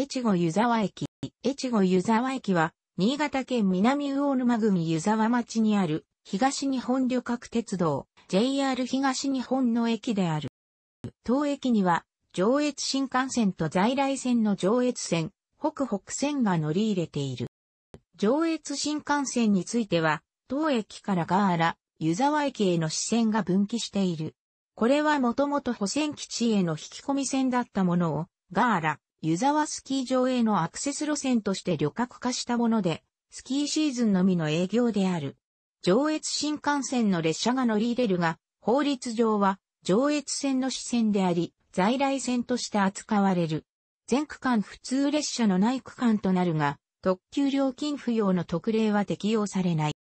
越後湯沢駅。越後湯沢駅は、新潟県南魚沼組湯沢町にある、東日本旅客鉄道、JR 東日本の駅である。当駅には、上越新幹線と在来線の上越線、北北線が乗り入れている。上越新幹線については、当駅からガーラ、湯沢駅への支線が分岐している。これはもともと保線基地への引き込み線だったものを、ガーラ、湯沢スキー場へのアクセス路線として旅客化したもので、スキーシーズンのみの営業である。上越新幹線の列車が乗り入れるが、法律上は上越線の支線であり、在来線として扱われる。全区間普通列車のない区間となるが、特急料金不要の特例は適用されない。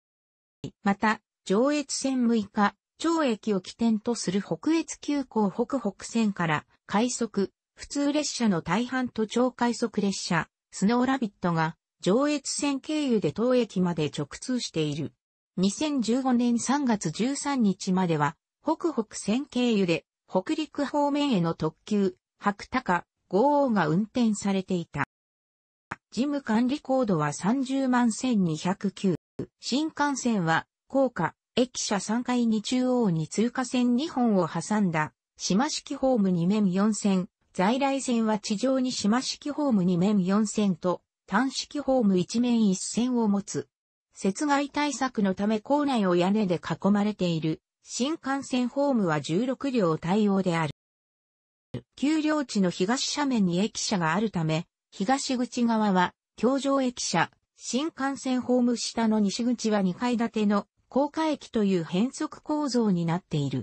また、上越線6日、長駅を起点とする北越急行北北線から、快速、普通列車の大半と超快速列車、スノーラビットが上越線経由で当駅まで直通している。2015年3月13日までは、北北線経由で北陸方面への特急、白高、豪王が運転されていた。事務管理コードは30万1209。新幹線は、高架、駅舎3階に中央に通過線2本を挟んだ、島式ホーム2面4線、在来線は地上に島式ホーム2面4線と、単式ホーム1面1線を持つ。雪害対策のため構内を屋根で囲まれている新幹線ホームは16両対応である。丘陵地の東斜面に駅舎があるため、東口側は、京上駅舎、新幹線ホーム下の西口は2階建ての高架駅という変則構造になっている。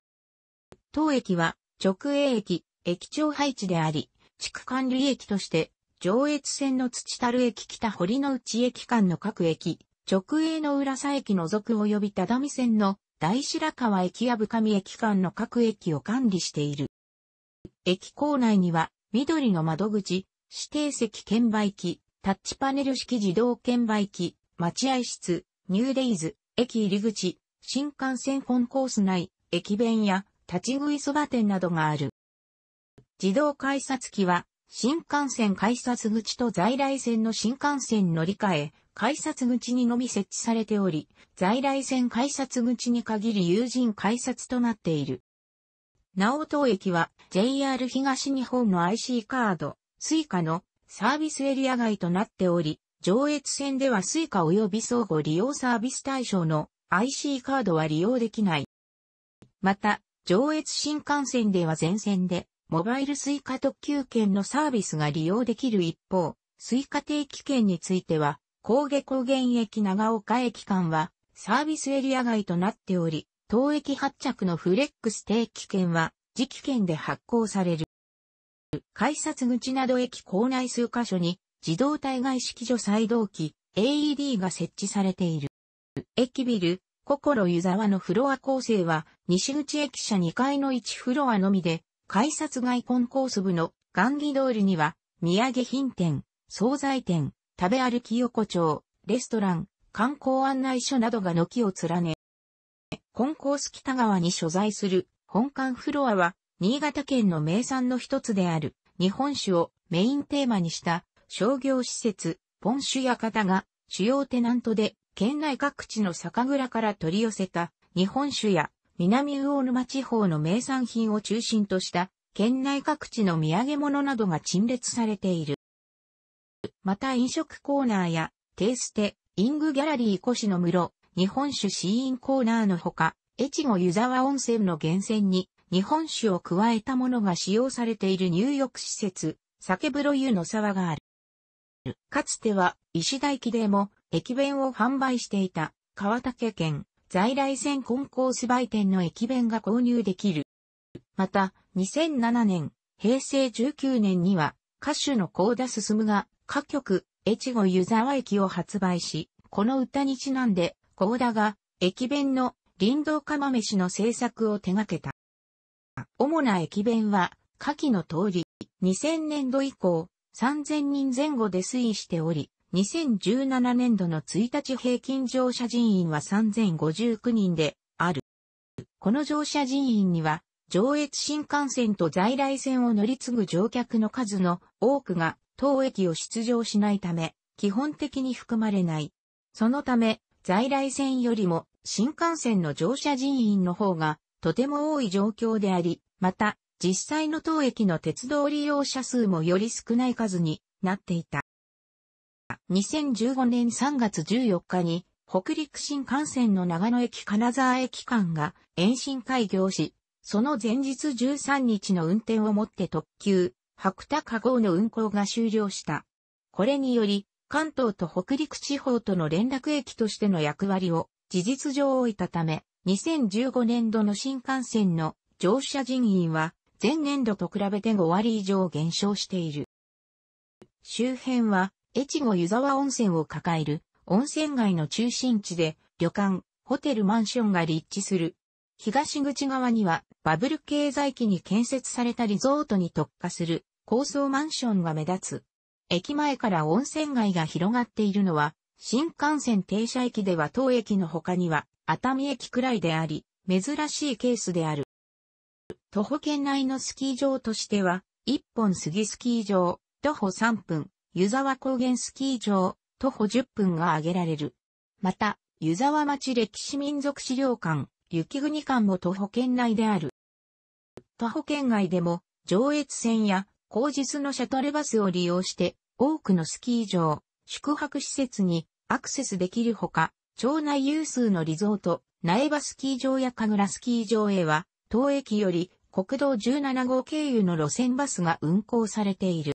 当駅は直営駅、駅長配置であり、地区管理駅として、上越線の土樽駅北堀之内駅間の各駅、直営の浦佐駅除く及び只見線の大白川駅や深見駅間の各駅を管理している。駅構内には、緑の窓口、指定席券売機、タッチパネル式自動券売機、待合室、ニューデイズ、駅入り口、新幹線本コース内、駅弁や立ち食いそば店などがある。自動改札機は、新幹線改札口と在来線の新幹線乗り換え、改札口にのみ設置されており、在来線改札口に限り有人改札となっている。なお当駅は JR 東日本の IC カード、スイカのサービスエリア外となっており、上越線ではスイカ及び相互利用サービス対象の IC カードは利用できない。また、上越新幹線では全線でモバイルスイカ特急券のサービスが利用できる一方、スイカ定期券については、高下高原駅長岡駅間はサービスエリア外となっており、当駅発着のフレックス定期券は時期券で発行される。改札口など駅構内数箇所に自動体外式除細動機 AED が設置されている。駅ビル、心湯沢のフロア構成は西口駅舎2階の1フロアのみで改札外コンコース部の元義通りには、土産品店、惣菜店、食べ歩き横丁、レストラン、観光案内所などが軒を連ね、コンコース北側に所在する本館フロアは、新潟県の名産の一つである日本酒をメインテーマにした商業施設、ポン酒方が主要テナントで県内各地の酒蔵から取り寄せた日本酒や南魚沼地方の名産品を中心とした、県内各地の土産物などが陳列されている。また飲食コーナーや、テイステ、イングギャラリー越の室、日本酒シーンコーナーのほか、越後湯沢温泉の源泉に、日本酒を加えたものが使用されている入浴施設、酒風呂湯の沢がある。かつては、石田駅でも、駅弁を販売していた、川竹県在来線コンコース売店の駅弁が購入できる。また、2007年、平成19年には、歌手の高田進が、歌曲、越後湯沢駅を発売し、この歌にちなんで、高田が、駅弁の林道釜飯の制作を手掛けた。主な駅弁は、下記の通り、2000年度以降、3000人前後で推移しており、2017年度の1日平均乗車人員は3059人である。この乗車人員には、上越新幹線と在来線を乗り継ぐ乗客の数の多くが当駅を出場しないため、基本的に含まれない。そのため、在来線よりも新幹線の乗車人員の方がとても多い状況であり、また、実際の当駅の鉄道利用者数もより少ない数になっていた。2015年3月14日に、北陸新幹線の長野駅金沢駅間が延伸開業し、その前日13日の運転をもって特急、白田加号の運行が終了した。これにより、関東と北陸地方との連絡駅としての役割を事実上置いたため、2015年度の新幹線の乗車人員は前年度と比べて5割以上減少している。周辺は越後湯沢温泉を抱える温泉街の中心地で旅館、ホテルマンションが立地する。東口側にはバブル経済期に建設されたリゾートに特化する高層マンションが目立つ。駅前から温泉街が広がっているのは新幹線停車駅では当駅の他には熱海駅くらいであり、珍しいケースである。徒歩圏内のスキー場としては、一本杉スキー場、徒歩3分、湯沢高原スキー場、徒歩10分が挙げられる。また、湯沢町歴史民族資料館、雪国館も徒歩圏内である。徒歩圏外でも、上越線や、後日のシャトルバスを利用して、多くのスキー場、宿泊施設にアクセスできるほか、町内有数のリゾート、苗場スキー場や神楽スキー場へは、当駅より国道17号経由の路線バスが運行されている。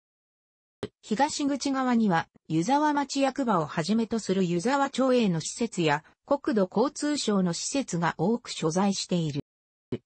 東口側には、湯沢町役場をはじめとする湯沢町営の施設や、国土交通省の施設が多く所在している。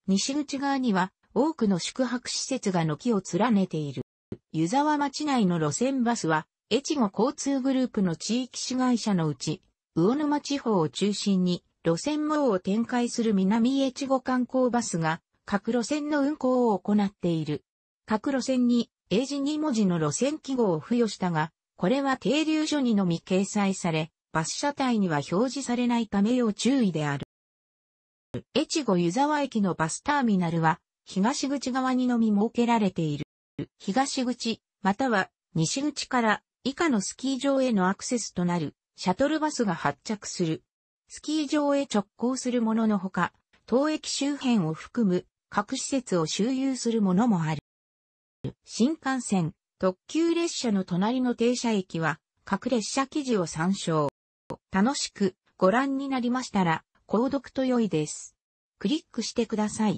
西口側には、多くの宿泊施設が軒を連ねている。湯沢町内の路線バスは、越後交通グループの地域市会社のうち、魚沼地方を中心に、路線網を展開する南越後観光バスが、各路線の運行を行っている。各路線に英字2文字の路線記号を付与したが、これは停留所にのみ掲載され、バス車体には表示されないため要注意である。越後湯沢駅のバスターミナルは、東口側にのみ設けられている。東口、または西口から以下のスキー場へのアクセスとなる、シャトルバスが発着する。スキー場へ直行するもののほか、当駅周辺を含む各施設を周遊するものもある。新幹線、特急列車の隣の停車駅は、各列車記事を参照。楽しくご覧になりましたら、購読と良いです。クリックしてください。